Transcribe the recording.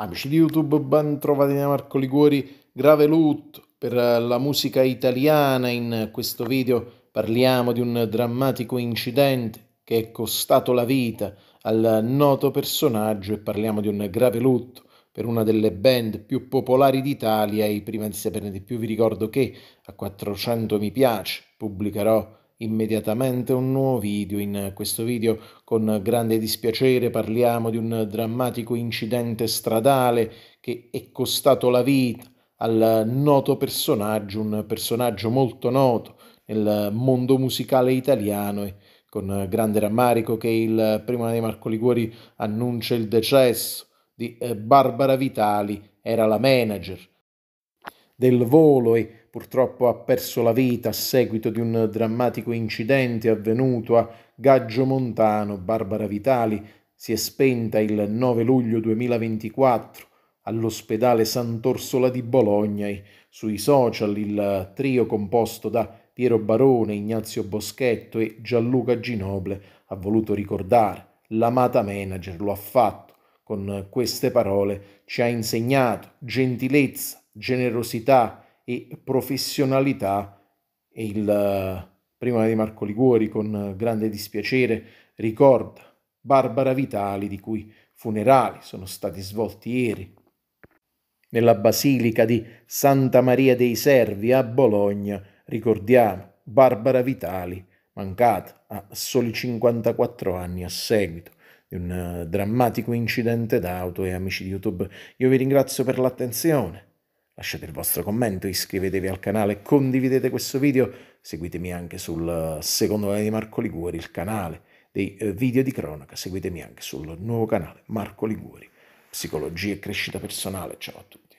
Amici di YouTube, ben trovati da Marco Liguori, grave lutto per eh, la musica italiana. In questo video parliamo di un drammatico incidente che è costato la vita al noto personaggio e parliamo di un grave lutto per una delle band più popolari d'Italia. E prima di saperne di più vi ricordo che a 400 mi piace pubblicherò immediatamente un nuovo video. In questo video con grande dispiacere parliamo di un drammatico incidente stradale che è costato la vita al noto personaggio, un personaggio molto noto nel mondo musicale italiano e con grande rammarico che il primo dei Marco Liguori annuncia il decesso di eh, Barbara Vitali, era la manager del volo e purtroppo ha perso la vita a seguito di un drammatico incidente avvenuto a Gaggio Montano, Barbara Vitali si è spenta il 9 luglio 2024 all'ospedale Sant'Orsola di Bologna e sui social il trio composto da Piero Barone, Ignazio Boschetto e Gianluca Ginoble ha voluto ricordare l'amata manager, lo ha fatto con queste parole, ci ha insegnato gentilezza, generosità, e professionalità. Il eh, prima di Marco Liguori con grande dispiacere ricorda Barbara Vitali di cui funerali sono stati svolti ieri nella Basilica di Santa Maria dei Servi a Bologna. Ricordiamo Barbara Vitali, mancata a soli 54 anni a seguito di un eh, drammatico incidente d'auto e amici di YouTube. Io vi ringrazio per l'attenzione Lasciate il vostro commento, iscrivetevi al canale, condividete questo video, seguitemi anche sul secondo canale di Marco Liguori, il canale dei eh, video di cronaca, seguitemi anche sul nuovo canale Marco Liguori, psicologia e crescita personale. Ciao a tutti.